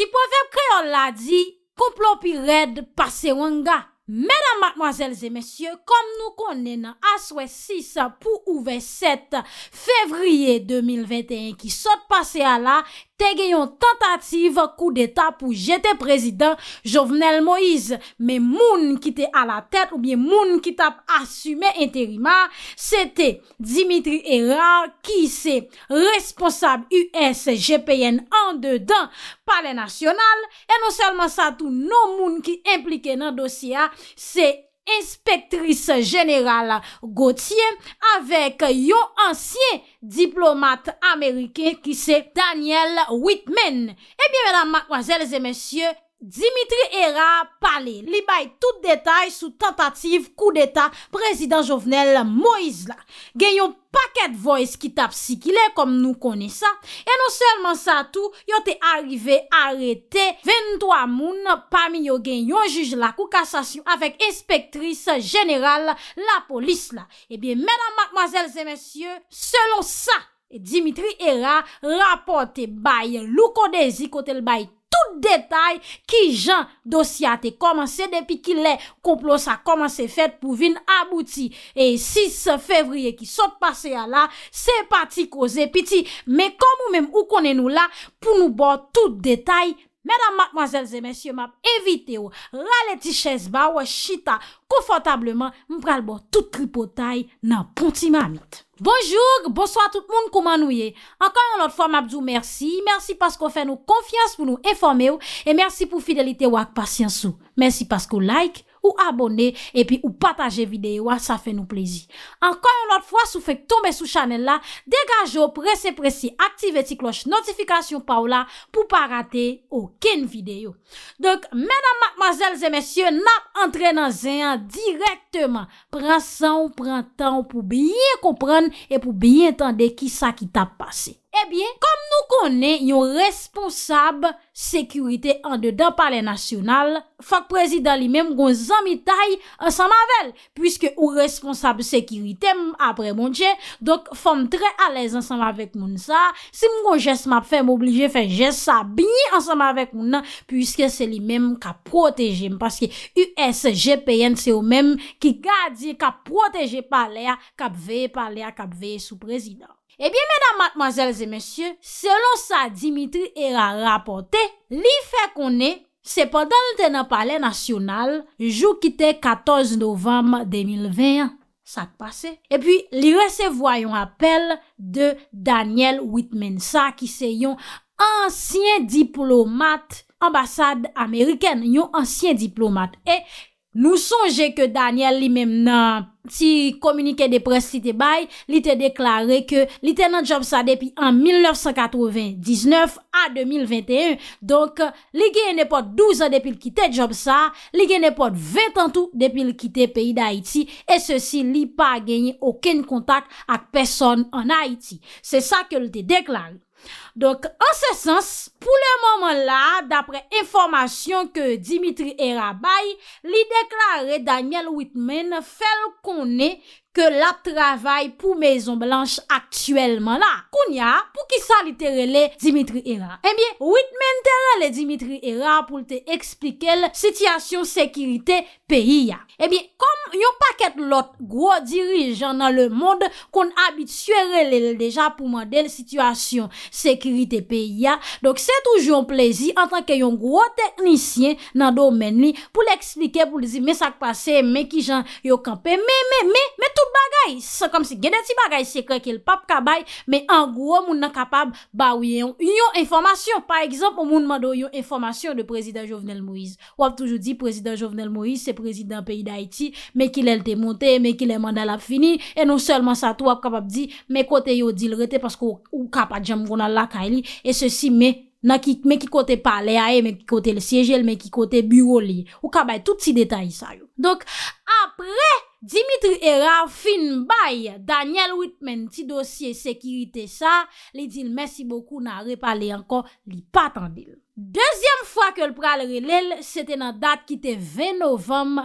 si pou feb kreol la di, kouplo pi red pase wenga. Mèdam matmazèl zè mèsyè, kom nou konen an aswe sis pou ouve set fevriye 2021 ki sot pase ala, te geyon tentative kou d'Etat pou jete prezident Jovenel Moïse. Me moun ki te a la tèt ou bie moun ki tap asume enterima, se te Dimitri Erard ki se responsab USGPN an dedan pale nasyonal, e non selman sa tou nou moun ki implike nan dosya, se te geyon tentative kou d'Etat pou jete prezident Jovenel Moïse. inspektris jeneral Gauthier avek yo ansyen diplomat amerike ki se Daniel Whitman. Ebyen mèdame, mèdame, mèdame, mèdame, Dimitri Era pale li bay tout detay sou tentative kou deta prezident jovenel Moïse la. Gen yon paket voice ki tap sikile kom nou kone sa. E non selman sa tou, yon te arrive arete 23 moun parmi yon gen yon juj la kou kasasyon avek espektris general la polis la. Ebyen, eh menan, makmazel, zemensye, selon sa, Dimitri Era rapote bay lou kodezi kote l bayt. Tout detay ki jan dosyate komanse depi ki le komplos a komanse fet pou vin abouti. E 6 fevriye ki sot pase ya la, se pati koze piti. Me komou menm ou konen nou la pou nou bo tout detay. Medan mademoiselles et messieurs, map evite yo. Rale ti ches ba ou chita. Konfotableman, mpral bo tout tripotay nan ponti ma mit. Bonjour, bonsoir tout moun kouman nou ye. Ankan yon lot form abdou mersi. Mersi paskou fè nou konfians pou nou informe ou. E mersi pou fidelite wak pasyansou. Mersi paskou like. ou abone, epi ou pataje videyo, a ah, sa fe nou plezi. Anko yon lot fwa, sou fek tombe sou chanel la, degajo, prese presi, aktive ti kloche notifikasyon pa ou la, pou pa rate, ou ken videyo. Dok, menan, mademazel, zemesye, nap entre nan zeyan, direktman. Pren san ou pren tan, pou biye kompran, e pou biye entande, ki sa ki tap pase. Ebyen, eh kom nou konen yon responsab sekurite an dedan pale nasyonal, fak prezidan li men mgon zan mitay ansan mavel. Pwiske ou responsab sekurite m apre mounche, dok fom tre alez ansan mavek moun sa, si mgon jesma fe m oblije fe jes sa bini ansan mavek moun nan, pwiske se li men ka proteje m, paske USGPN se ou men ki gadi ka proteje pale a, ka pveye pale a, ka pveye sou prezidan. Et eh bien, mesdames, mademoiselles et messieurs, selon sa Dimitri era rapporté, li fè konè, se pendant l'internat palais national, jou kitè 14 novembre 2020, sa k'passe, et puis li recevoye yon apel de Daniel Whitman, sa ki se yon ansyen diplomat, ambassade amériken, yon ansyen diplomat, et Dimitri. Nou sonje ke Daniel li mem nan ti komunike de pres ti te bay, li te deklare ke li tenan job sa depi an 1989 a 2021. Donk, li gen ne pot 12 an depi li kite job sa, li gen ne pot 20 an tou depi li kite peyi da Haiti, e se si li pa genye oken kontak ak peson an Haiti. Se sa ke li te deklare. Donk, an se sens, pou le momen la, dapre informasyon ke Dimitri Erabay, li deklare Daniel Whitman fel kone ke la travay pou Mezon Blanche aktuelman la. Konya, pou ki sa li terele Dimitri Erabay? Ebyen, Whitman terele Dimitri Erabay pou te eksplikele sityasyon sekirite peyi ya. Ebyen, eh kom yon paket lot gro dirijan nan le mod kon abitsyerele deja pou model sityasyon sekirite. rite pe ya. Dok se toujyon plezi an tanke yon gwo teknisyen nan domen li pou l'eksplike, pou l'zi mesak pase, me ki jan yo kampe, me, me, me, me tout bagay. Se kom si geneti bagay, se kreke l'pap kabay, me an gwo moun nan kapab bawe yon yon informasyon. Par ekzamp, moun mando yon informasyon de prezident Jovenel Moïse. Wap toujou di, prezident Jovenel Moïse se prezident peyi da Haiti, me ki lel te monte, me ki lè mandal ap fini, e nou selman sa, tou wap kapab di, me E se si me, me ki kote pale ae, me ki kote le siyejel, me ki kote biro li. Ou ka bay tout si detay sa yo. Donk apre Dimitri Erard fin bay Daniel Whitman ti dosye sekirite sa, li dil mersi boku nan repale anko li patan dil. Dezyem fwa ke l pral relel, se te nan dat ki te 20 novem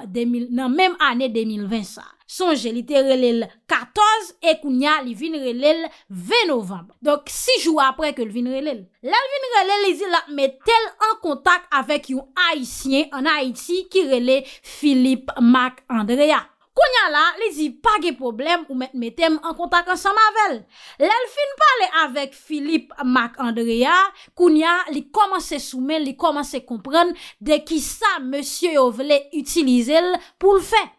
nan menm ane 2021. Son jelite relèl 14, e kounya li vin relèl 20 novemb. Donk 6 jou apre ke li vin relèl. Lèl vin relèl li zi la metèl an kontak avek yon Haitien an Haiti ki relèl Philippe Marc-Andrea. Kounya la li zi pa ge problem ou metèm an kontak an San Mavelle. Lèl fin pale avek Philippe Marc-Andrea, kounya li komanse soumen, li komanse kompren de ki sa monsye yo vle utilize l pou l fey.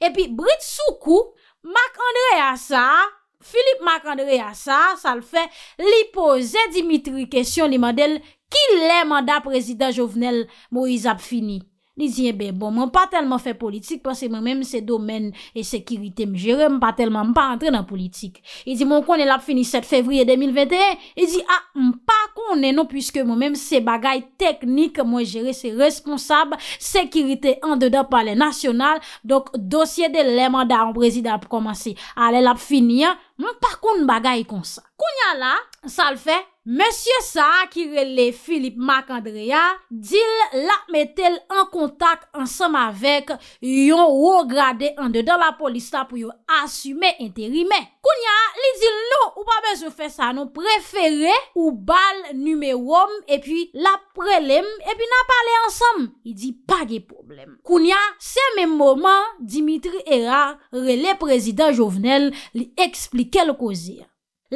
E pi Brit Soukou, Marc-André Assar, Philippe Marc-André Assar, sa l fe, li pose Dimitri Kessyon li mandel ki le manda prezident jovenel Moïse Abfini. Ni ziye, eh be bon, mwen pa telman fè politik, pasè mwen mèm se domen e sekirite mjere, mwen pa telman mpa antre nan politik. I zi, mwen konen la pfini 7 fevriye 2021, i zi, a, mwen pa konen nou, pwiske mwen mèm se bagay teknik, mwen jere se responsab, sekirite an de dan palè nasyonal, dok dosye de lèman da an prezid ap komanse. A, lè la pfini, a, mwen pa konen bagay kon sa. Konen la, Sa l fe, monsye sa ki rele Philippe Marc-Andrea dil la metel an kontak ansam avek yon wogade an dedan la polista pou yon asume enterime. Kounia li dil nou ou pa be zo fe sa nou preferi ou bal nume wom e pi la prelem e pi na pale ansam. Li di pa ge problem. Kounia se men mouman Dimitri Era rele prezident jovenel li explike l kozi ya.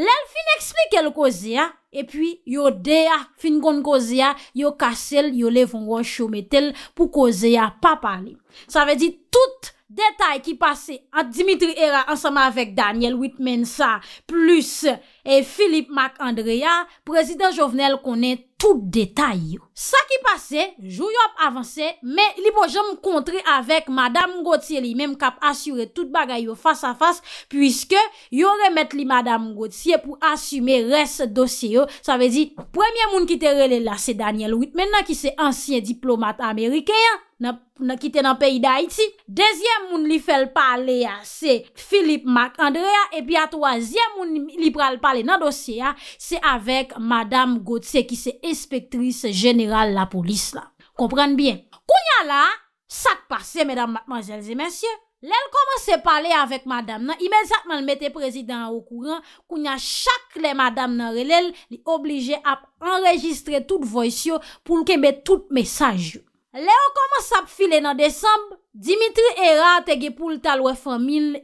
lèl fin eksplike l kouze ya, epwi yo deya fin kon kouze ya, yo kase l, yo lev ongo choume tel, pou kouze ya pa parli. Sa ve di tout detay ki pase a Dimitri Era ansama vek Daniel Whitman sa, plus... E Filip Mac Andreya, prezident jovenel, konen tout detay yo. Sa ki pase, jou yo ap avanse, men li bo jom kontre avek Madame Gauthier li, men m kap asyure tout bagay yo fas a fas, pwiske yo remet li Madame Gauthier pou asyume res dosye yo. Sa vezi, premye moun ki te rele la, se Daniel Witt, men nan ki se ansyen diplomat Amerikeyan, nan ki te nan peyi da Haiti. Dezyem moun li fel pale ya, se Filip Mac Andreya, epi a toazyem moun li pral pale, nan dosye ya, se avek Madame Gauthier ki se espektris general la polis la. Komprende bien. Koun ya la, sak pase, mesdames, mademans, jelze, mensyen. Le l koman se pale avek Madame nan, imensatman l mette prezident au kouran koun ya chak le Madame nan re le l li oblije ap enregistre tout voisyon pou l kemet tout mesaj yo. Le l koman sap file nan desamb, Dimitri Herat ege pou l talwe famil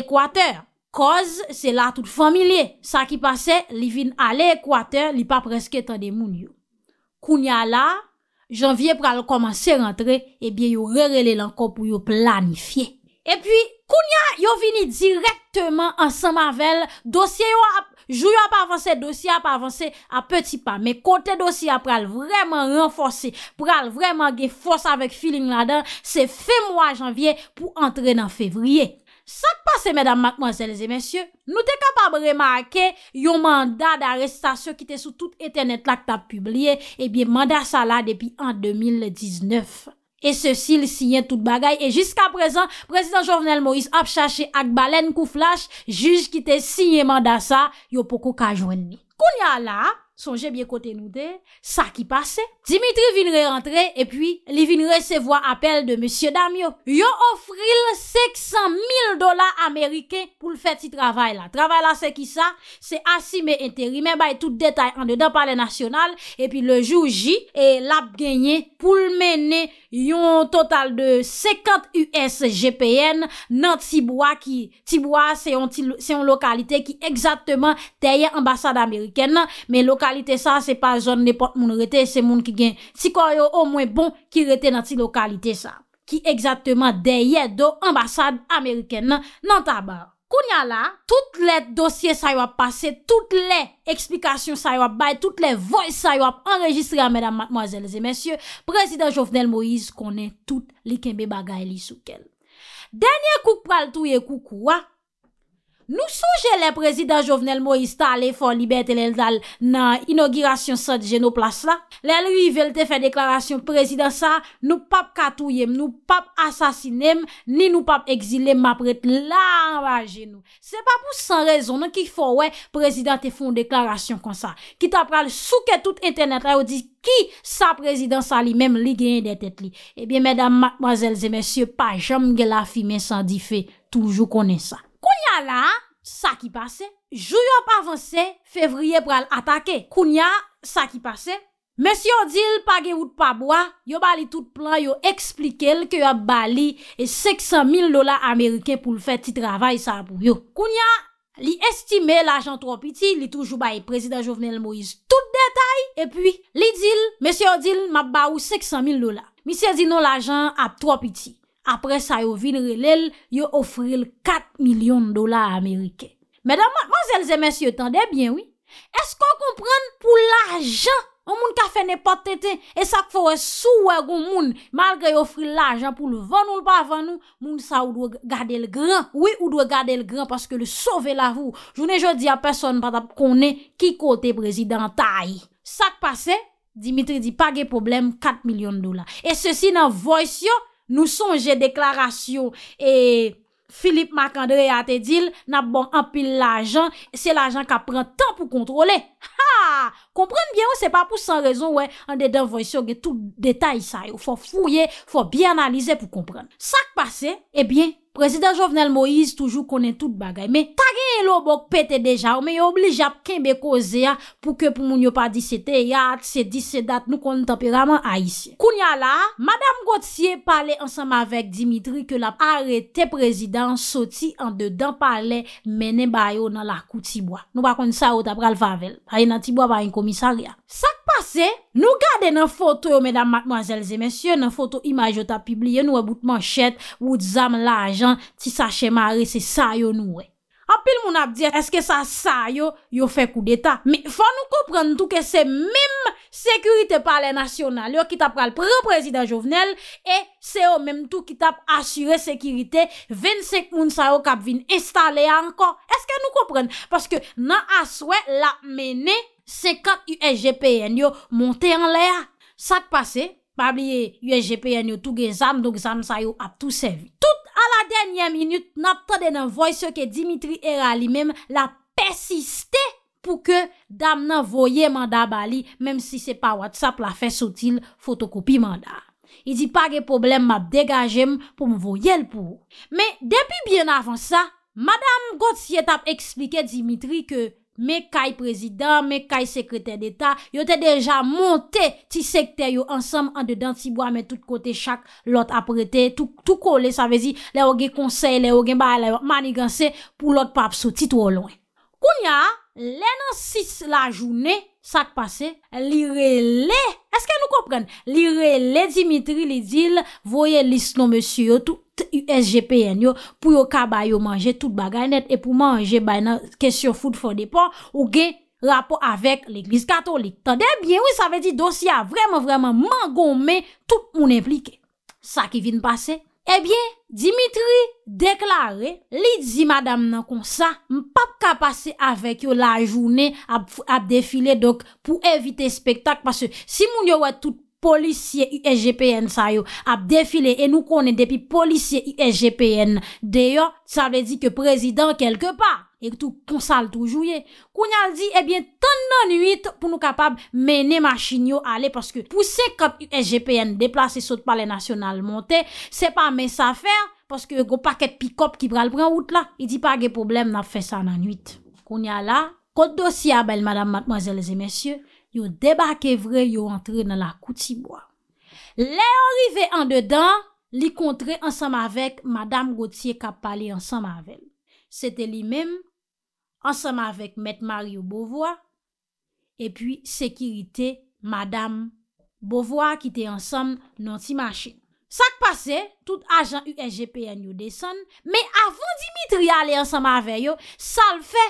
ekwater. Koz, se la tout familye. Sa ki pase, li vin ale Ekwater, li pa preske tan de moun yo. Kounia la, janvye pral komanse rentre, ebyen eh yo rerele lankon pou yo planifiye. Epyi, kounia yo vini direktman ansan mavel, dosye yo ap avanse, dosye yo ap avanse a peti pa. Me kote dosye pral vreman renfose, pral vreman gen fos avek filin la dan, se fe mwa janvye pou entre nan fevriye. Sak pase, mèdam, makman, zèlzè, mèsyè, nou te kapab remake, yon manda d'arestasyon ki te sou tout eten et lak pa publie, ebyen manda sa la depi an 2019. E se si li siyen tout bagay, e jiska prezant, prezident jounel Moïse ap chache ak balen kou flash, juj ki te siyen manda sa, yon pokou ka jwen ni. Koun ya la? Sonje bie kote nou de, sa ki pase. Dimitri vinre rentre, e pi li vinre sevo apel de Monsieur Damio. Yo ofri l 600 000 dola Ameriken pou l feti travay la. Travay la se ki sa, se asime enteri, men bay tout detay an dedan pale nasyonal, e pi le jouji, e lap genye pou l mene yon total de 50 US GPN nan Tibwa ki, Tibwa se yon lokalite ki ekzatman teye ambasade Ameriken, men lokal Sa se pa zon ne pot moun bon, rete, se moun ki gen ti koryo o mwen bon ki rete nan ti lokalite sa. Ki egzatman deyye do ambasade Ameriken nan tabar. Kounya la, tout le dosye sa yo ap pase, tout le eksplikasyon sa yo ap baye, tout le voice sa yo ap enregistre a mèdam mwazèl zè mèsyè. Prezident Jovnel Moïse konen tout li kembe bagay li soukel. Dènyè kouk pral touye kouk wwa? Nou sou jè lè prezident jovenel Moïse ta lè fò libetè lè dal nan inaugurasyon sa di jè nou plas la? Lè lè li vel te fè deklarasyon prezident sa, nou pap katouyèm, nou pap asasinèm, ni nou pap eksilèm apret la anva jè nou. Se pa pou san rezon nan ki fò wè prezident te fò un deklarasyon kon sa. Ki ta pral sou kè tout internet a yo di ki sa prezident sa li mèm li genye de tèt li. Ebyen mèdam, mèdame, mèdame, mèdame, mèdame, mèdame, mèdame, mèdame, mèdame, mèdame, mèdame, mèdame, mèdame, Kounya la, sa ki pase. Jou yon pa avanse, fevriye pral atake. Kounya, sa ki pase. Mese yon dil, page yon pabwa, yon ba li tout plan yon explike l ke yon ba li seksan mil lola Amerike pou l fè ti travay sa apou yon. Kounya, li estime l ajan tropiti, li toujou ba yon prezident jovenel Moise tout detay. E pi, li dil, mese yon dil, ma ba ou seksan mil lola. Mese yon dil non l ajan ap tropiti. apre sa yo vinre lel, yo ofre l 4 milyon dola Amerike. Mèdam, manzèlze, mèsyo, tande bien, oui. Esk an kompran pou l ajan, an moun ka fè ne patete, esak fòre sou wè goun moun, malge yo ofre l ajan pou l ven ou l pa ven ou, moun sa ou dwe gade l gran. Oui, ou dwe gade l gran, paske le sove la rou. Jounè jò di a person patap konè ki kote prezidentay. Esak pase, Dimitri di page problem 4 milyon dola. E se si nan voysyo, Nou sonje deklarasyon e Filip Macandre a te dil nan bon ampil la jan se la jan ka pran tan pou kontrole. Ha! Kompran bien ou se pa pou san rezon ou e an dedan voysyo ge tout detay sa yo. Fwa fouye, fwa bi analize pou kompran. Sa k pase, e bien Prezident Jovenel Moïse toujou konen tout bagay. Me tagye lo bok pete deja. Ome yo oblijap kenbe koze ya pou ke pou moun yo pa di se te yad, se di se dat nou konen temperaman a isye. Koun ya la, Madame Gauthier pale ansam avek Dimitri ke la arete prezident soti an dedan pale menen bayo nan la koutibwa. Nou bakon sa yo tapra alfavel. Haye nan tibwa bayen komisari ya. Sak! Pase, nou gade nan foto yo, medan matmazelze mensyon, nan foto imaj yo ta pibliye, nou e bout manchet, wout zam la ajan, ti sa che mare, se sa yo nou e. apil moun ap diye eske sa sa yo yo fe kou deta. Mi fwa nou kopren tout ke se mim sekurite pale nasyonal yo ki tap pral pre-prezident jovenel e se yo mim tout ki tap asyre sekurite 25 moun sa yo kap vin estale anko. Eske nou kopren? Paske nan aswe la mene se kat USGPN yo monte an le a. Sak pase, pabliye USGPN yo touge zam, dok zam sa yo ap tou sevi. A la denyen minut, nap tade nan voy se ke Dimitri Erali mem la pesiste pou ke dam nan voye manda bali, mem si se pa WhatsApp la fè sotil fotokopi manda. I di pa ge problem map degaje m pou m voye l pou. Men, depi bien avan sa, Madame Gauthier tap eksplike Dimitri ke... Mè kay prezidant, mè kay sekretèr d'Etat, yote deja monte ti sekter yo ansam an dedan ti bo amè tout kote chak lot aprete, tout kole sa vezi le oge konsey, le oge mba maniganse pou lot pap sou tit wolon. Kounya, lè nan sis la jounè. Sak pase, li rele, eske nou kompren? Li rele, Dimitri li dil, voye lis non monsi yo, tout USGPN yo, pou yo kaba yo manje tout bagay net, et pou manje bay nan kesyo foud fonde pa, ouge, rapo avek l'Eglise Katolik. Tande, bien, oui, sa ve di dosya, vreman, vreman, mangon, men, tout moun implike. Sak i vin pase. Ebyen, Dimitri deklare, li di madame nan kon sa, mpap ka pase avek yo la jounen ap defile dok pou evite spektak. Pase si moun yo wè tout policye USGPN sa yo ap defile e nou konen depi policye USGPN. Deyo, sa de di ke prezident kelke pa. E tout konsal toujouye. Kounyal di, ebyen eh ton nan 8 pou nou kapab mene machin yo ale. Paske pou se kap SGPN deplase sot pale nasyonal monte, se pa mese afer. Paske e go paket pikop ki pral pran out la. E di pa ge problem nan fe sa nan 8. Kounyal la, kote dosi abel madame, mademoiselles et messieurs. Yo debake vre yo entre nan la koutibwa. Le orive an dedan, li kontre ansam avek madame Gauthier kap pale ansam avek. ansanman avèk Met Mario Bovoa, epi Sekirite Madame Bovoa ki te ansanman nan ti machin. Sak pase, tout ajan U.S.G.P.N. yo desan, me avon Dimitri a ale ansanman avè yo, sal fe,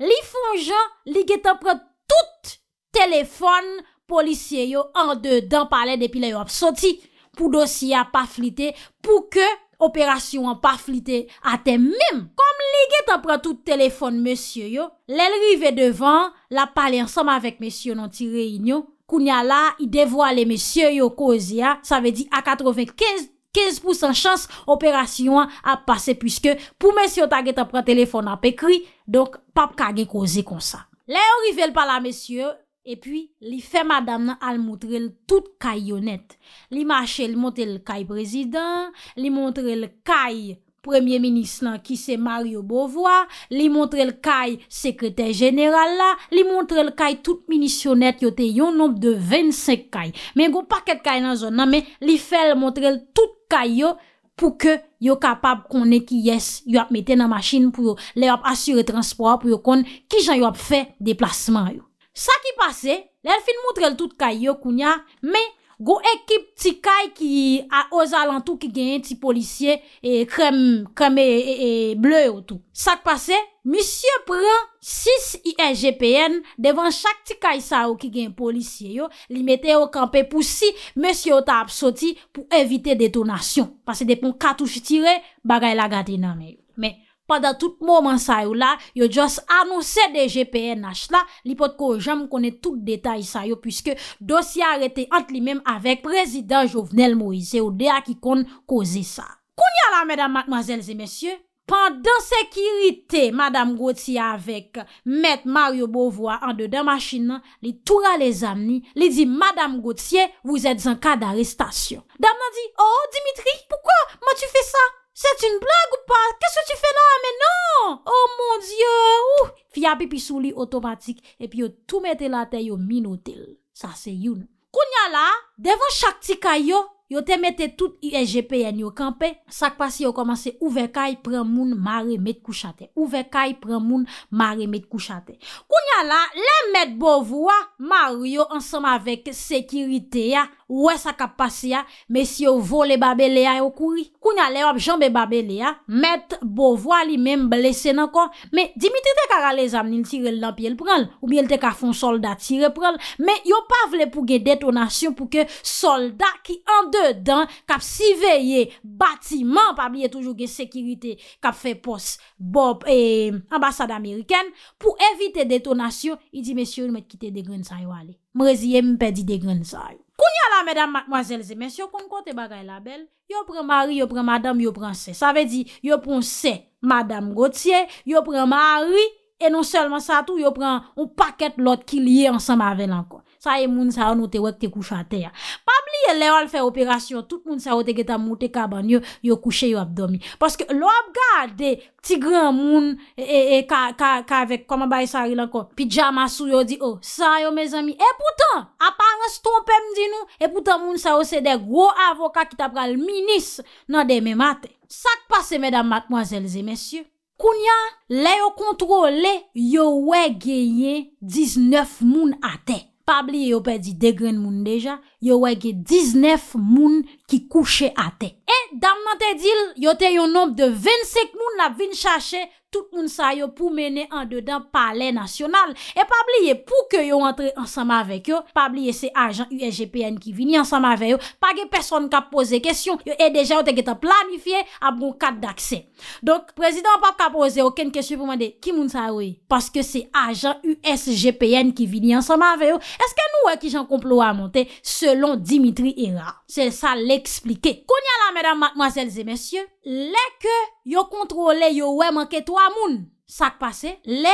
li fon jan, li getan pre tout telefon polisye yo an de dan pale depi le yo apsoti pou dosiya pa flite pou ke operasyon an pa flite atè mèm. Kom li ge ta pran tout telefon mèsyon yo, lè l'rive devan, la pale ansam avèk mèsyon an ti reynyon, kounya la, i devwa le mèsyon yo kozi ya, sa ve di a 95% chans operasyon an ap pase, pwiske pou mèsyon ta ge ta pran telefon an pe kri, donk pap ka ge kozi konsa. Lè yon rivel pala mèsyon yo, Et puis, li fè madame nan al moutre l tout kay yonet. Li mâche l moutre l kay prezident, li moutre l kay premier ministre nan ki se Mario Bovoa, li moutre l kay sekretèr jeneral la, li moutre l kay tout minisyonet yote yon noub de 25 kay. Men go pa ket kay nan zon nan, men li fè l moutre l tout kay yo pou ke yo kapab konen ki yes, yo ap meten nan machin pou yo le ap asyre transport, pou yo konen ki jan yo ap fè deplasman yo. Sa ki pase, lèl fin moutre l tout kay yo kounya, men, go ekip ti kay ki a ozalantou ki genye ti policye, e krem, krem e, e, e ble ou tou. Sa ki pase, misye pran 6 INGPN, devan chak ti kay sa ou ki genye policye yo, li mette yo kampe pou si, mesye o ta apsoti pou evite detonasyon. Pase depon katouj tire, bagay la gati nan men yo. Men. Pandan tout mouman sa yo la, yo jos anonsè de GPNH la, li pot ko jom konè tout detay sa yo, pwiske dosye a retè ant li mèm avèk prezident Jovenel Moise ou de a ki kon koze sa. Koun ya la, mèdam, mwazèlzè, mèsyè? Pandan sekirite, mèdam Gauthier avèk mèd Mario Beauvoir an dedan machin nan, li toura les amni, li di mèdam Gauthier, vous êtes en cas d'arrestation. Dam nan di, oh Dimitri, poukwa mwen tu fè sa? Sèt un blag ou pa? Kè sò ti fè la menon? Oh mon Diyo! Ou! Fya pipi sou li otomatik epi yo tou metel ate yo minotel. Sa se youn. Koun ya la, devan chak ti kayo, Yo te mette tout IGPN yo kampe Sak pa si yo komanse ouvekay Pren moun mare met kouchate Ouvekay pren moun mare met kouchate Kounya la, le met bovoa Mario ansam avek Sekirite ya, ouwe sak pa si ya Mes yo vole babelé ya Yo kouri, kounya le wap jombe babelé ya Met bovoa li men Blesen anko, me Dimitri te Kar ale zam nil tirel la pi el pral Ou mi el te ka fon soldat tirel pral Me yo pa vle pou ge detonasyon Pou ke soldat ki an Sedan kap siveye batiman pabliye toujou gen sekirite kap fe pos bop e eh, ambasade Ameriken pou evite detonasyon. I di mesyoun mwen kite de grenzay wale. Mreziye mwen pedi de grenzay. Kounya la mesyoun kon kote bagay la bel. Yo pren mari, yo pren madame, yo pren se. Sa ve di yo pren se madame Gauthier, yo pren mari e non selman sa tou yo pren ou paket lot ki liye ansan mavel ankon. Sa ye moun sa yo nou te wek te kouche a te ya. Pabli ye le yo al fe operasyon, tout moun sa yo te geta moun te kaban yo, yo kouche yo abdomi. Paske lo ap gade, ti gran moun, e, e, ka, e, ka, ka, ka vek koma bayi sa rilan kon, pijama sou yo di, oh, sa yo me zami, e poutan, aparen stompem di nou, e poutan moun sa yo se de gro avoka ki ta pral minis, nan de me mate. Sak pase, medan matmoazelze, mesyou, koun ya, le yo kontrole, yo we genye, 19 moun a te. Pab li yo pe di degren moun deja, yo wege 19 moun ki kouche ate. E, dam nan te dil, yo te yon nom de 25 moun la vin chache tout moun sa yo pou mene an dedan pale nasyonal. E pa bliye pou ke yo rentre ansama vek yo, pa bliye se ajan USGPN ki vini ansama veyo, pa ge person ka pose kesyon, yo e deja yo teke ta planifiye abon kat d'akse. Donk, prezident pa ka pose yo ken kesyon pou mande, ki moun sa yo e? Paske se ajan USGPN ki vini ansama veyo, eske nou wè e ki jan komplo a montè, selon Dimitri Hira. Se sa l'explike. Konya la, mèdam, mwazèl, zè, mèsyè, lè ke... Yo kontrole yo we manke to amoun. Sak pase, le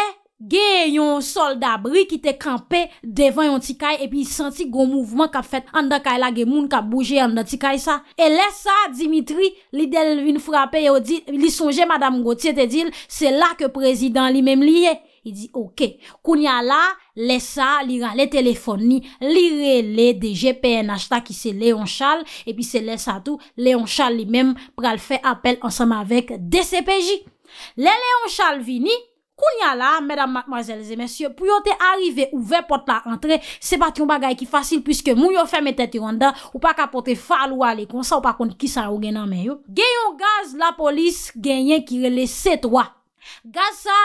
ge yon soldabri ki te kampe devan yon tikay epi senti goun mouvman kap fet andakay la ge moun kap bouje andatikay sa. E le sa Dimitri li del vin frape yo li sonje Madame Gauthier te dil se la ke prezident li mem liye. I di, ok, koun ya la, lesa, li ran le telefon ni, li rele de GPN, achta ki se Leon Charles, epi se lesa tou, Leon Charles li menm pral fè apel ansanm avèk DCPJ. Le Leon Charles vini, koun ya la, mèdam mwazèl zè mèsyè, pou yo te arrive ouve pot la antre, se bati yon bagay ki fasil, pwiske moun yo fè mè tèt yon da, ou pa kapote fal ou alè kon sa, ou pa kont ki sa ou gen nan men yo. Genyon gaz la polis, genyen ki rele C3. Gaz sa...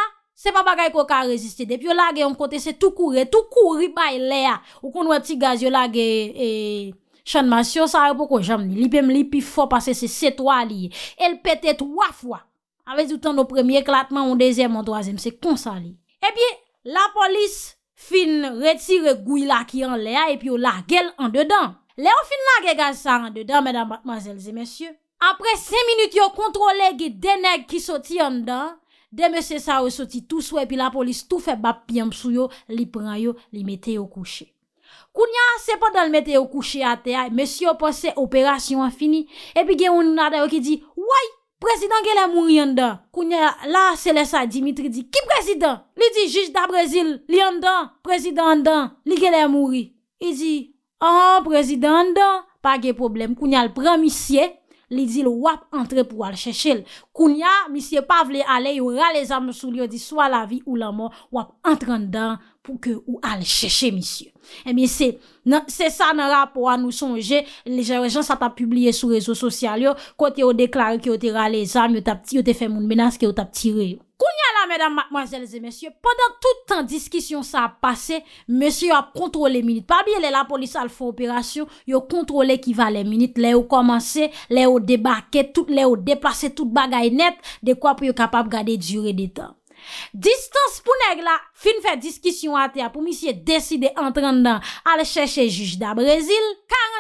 Se pa bagay ko ka rezistede, pi yo lage yon kote se tou kou re, tou kou ri bay e le a. Ou kon wè ti gaz yo lage, eee, chanmasyon sa, pou ko jam li. Lipem li pi fo, pase se setwa li. El pete twa fwa. Awez ou tan nou premye klatman, ou dezem, ou doazem, se konsa li. E pi, la polis fin retire gouy la ki an le a, e pi yo lage el an dedan. Le yo fin lage gaz sa an dedan, mèdam batmazelze, mèsyo. Apre se miny ki yo kontrole ge denèk ki soti an dena, Deme se sa ou soti tou sou e pi la polis tou fe bap pi yamsou yo, li pran yo, li mete yo kouche. Kounya se pa dal mete yo kouche a te a, mese yo pose operasyon a fini, epi gen un nade yo ki di, woy, prezident gen le mouri yon dan. Kounya la selesa Dimitri di, ki prezident? Li di, juj da Brezil, li yon dan, prezident yon dan, li gen le mouri. Li di, ahan prezident yon dan, pa ge problem, kounya l pramisiye. Li di lo wap entre pou al cheche l. Koun ya, misye pa vle ale, yo rale zame sou li yo di swa la vi ou la mor, wap entre an dan pou ke ou al cheche misye. E mi se, se sa nan rap wap nou sonje, le gen rejan sa pa publie sou rezo sosyal yo, kote yo deklare ki yo te rale zame, yo te fe moun menas ki yo te ap tire yo. Madame, mademoiselles et messieurs, pendant tout temps Discussion ça a passé, monsieur A contrôlé les minutes. Pas bien, la police A l'opération, y'a contrôlé Qui va les minutes. Lè y'a commencé, lè y'a Débarqué, lè y'a déplacé tout bagay Net, de quoi pou y'a capable Gade durer des temps. Distance Pou nègle, fin fait discussion Athè, pou messieurs décider en train d'en A lè chèche juge d'Abrezil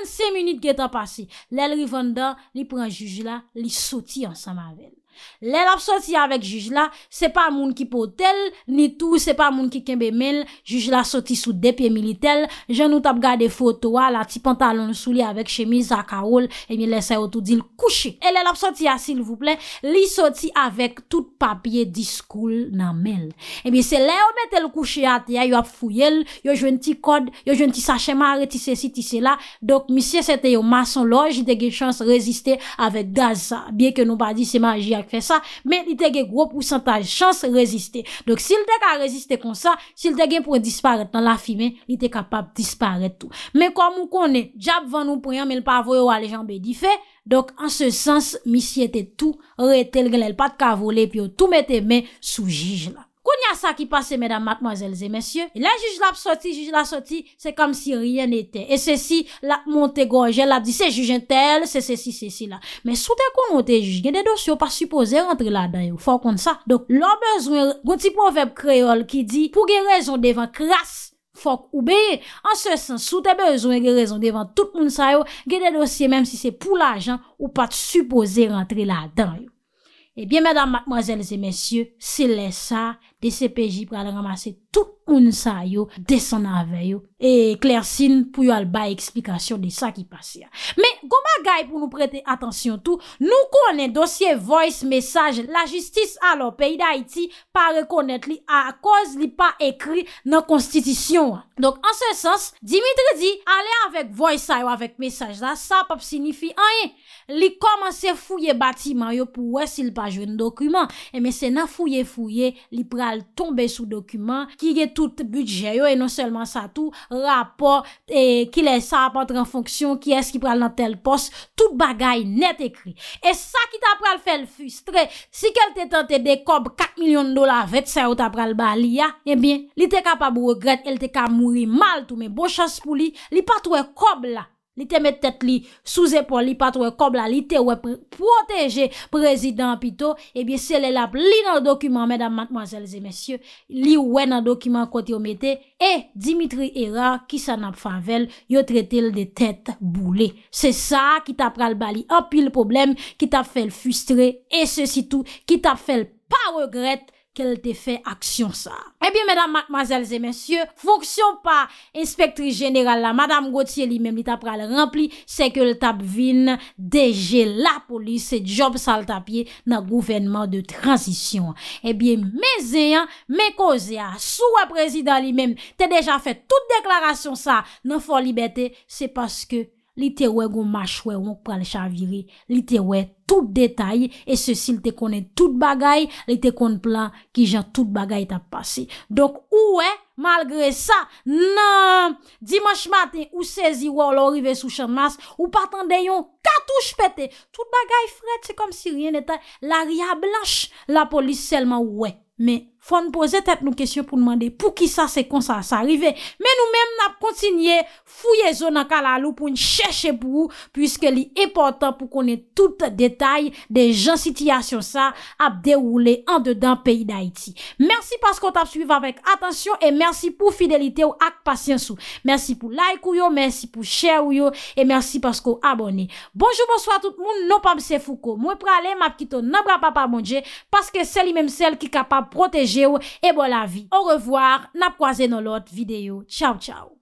45 minutes gè t'a passé Lè l'y'vende d'en, lè y'pren juge lè Lè y'souti en s'amavelle Le l ap soti avek jujla Se pa moun ki potel Ni tou se pa moun ki kembe men Jujla soti sou depye militel Jan nou tap gade foto a La ti pantalon sou li avek chemise a kaol E mi lese yo tout di l kouche E le l ap soti a sil vouple Li soti avek tout papye diskoul nan men E mi se le yo metel kouche a Te ya yo ap fouyel Yo jwen ti kod Yo jwen ti sachema Reti se si ti se la Dok misye se te yo mason lo Jite gen chans reziste avek gaz Biye ke nou ba di se maji al fe sa, men li te gen gro pwosantaj chans reziste. Dok si li te ka reziste kon sa, si li te gen pou disparat nan la fi men, li te kapab disparat tou. Men kwa mou konen, djab van nou preyan men l pa voyo wale janbe di fe dok an se sens, mi si ete tou re tel gen l pat ka vole pi yo tou mette men sou jij la. a sa ki pase, mèdam, matmazèl, zè mèsyè. La juj la soti, juj la soti, se kam si riyen etè. E se si, la monte gorje, la di se juj entèl, se se si, se si la. Mè sou te konote juj, gen de dosye ou pa suppose rentre la dan yo, fòk kon sa. Donk, lò bezwen, gouti po veb kreol ki di, pou gen rezon devan kras, fòk oubeye. An se san, sou te bezwen gen rezon devan tout moun sayo, gen de dosye, mèm si se pou la jan, ou pa suppose rentre la dan yo. Ebyen, mèdam, matmazèl, zè mèsyè, CPJ pral ramase tout moun sa yo de san ave yo e kler sin pou yo alba eksplikasyon de sa ki pase ya. Me goma gay pou nou prete atensyon tou nou konen dosye voice message la justis alo peyi da iti pa rekonet li a koz li pa ekri nan konstitisyon an. Donk an se sens, Dimitri di ale avèk voice sa yo avèk message la sa pap sinifi anye li komanse fouye batiman yo pou wè sil pa jwen dokumen e mè se nan fouye fouye li pral tombe sou dokumen, ki ge tout budget yo, e non selman sa tou rapor, e ki le sa apotre an fonksyon, ki es ki pral nan tel pos tout bagay net ekri e sa ki ta pral fel fustre si ke l te tante de kob 4 milyon dola vet, se yo ta pral bali ya e bien, li te ka pa bou regret el te ka mouri mal tou, me bo chans pou li li pa tou e kob la li te met tèt li sou zèpon li pat wè kob la, li te wè pwoteje prezident pito, ebyè eh se lè la pli nan dokumen, mèdam matmazèl zèmèsyè, li wè nan dokumen konti wè metè, e Dimitri Héra, ki san ap fanvel, yo tretèl de tèt boule. Se sa ki tap pral bali, api l poublem, ki tap fèl fustre, e se si tou, ki tap fèl pa wè gret, kel te fè aksyon sa. Ebyen, eh mèdam, mèzèlzè, mèsyè, fonksyon pa, inspektri jenèral la, mèdam Gauthier li mèm, li tap pral rempli, se ke l tap vin, deje la polis, se job sal tap ye, nan gouvenman de transisyon. Ebyen, eh mèzèyan, mè kozea, sou a prezidant li mèm, te deja fè tout deklarasyon sa, nan fòr libetè, se paske, Li te wè goun mâch wè, wè yon pralè chan viri. Li te wè tout detay. E se si li te konè tout bagay, li te kon plan ki jan tout bagay ta pase. Donk ou wè, malgre sa, nan. Dimanche matin, ou sezi wè, ou lò rive sou chan mas, ou patan deyon, katouche pète. Tout bagay fred, se kom si rien netay. La ria blanche, la polis selman wè, men yon. Fon pose tet nou kesyon pou nman de pou ki sa se konsa sa rive. Men nou menm nap kontinye fouye zo nan kalalou pou ncheche pou ou. Piske li e portan pou konen tout detay de jan sitiyasyon sa ap deroule an de dan peyi da iti. Mersi pasko tap suyve avèk atensyon. E mersi pou fidelite ou ak pasyensou. Mersi pou like ou yo. Mersi pou share ou yo. E mersi pasko abone. Bonjou monswa tout moun. Non pa mse fouko. Mwen prale map kito nan bra pa pa mwondje. Paske seli menm sel ki kapap proteje. Je ou e bon la vi. Ou revoar. Nap waze nou lot videyo. Tchao tchao.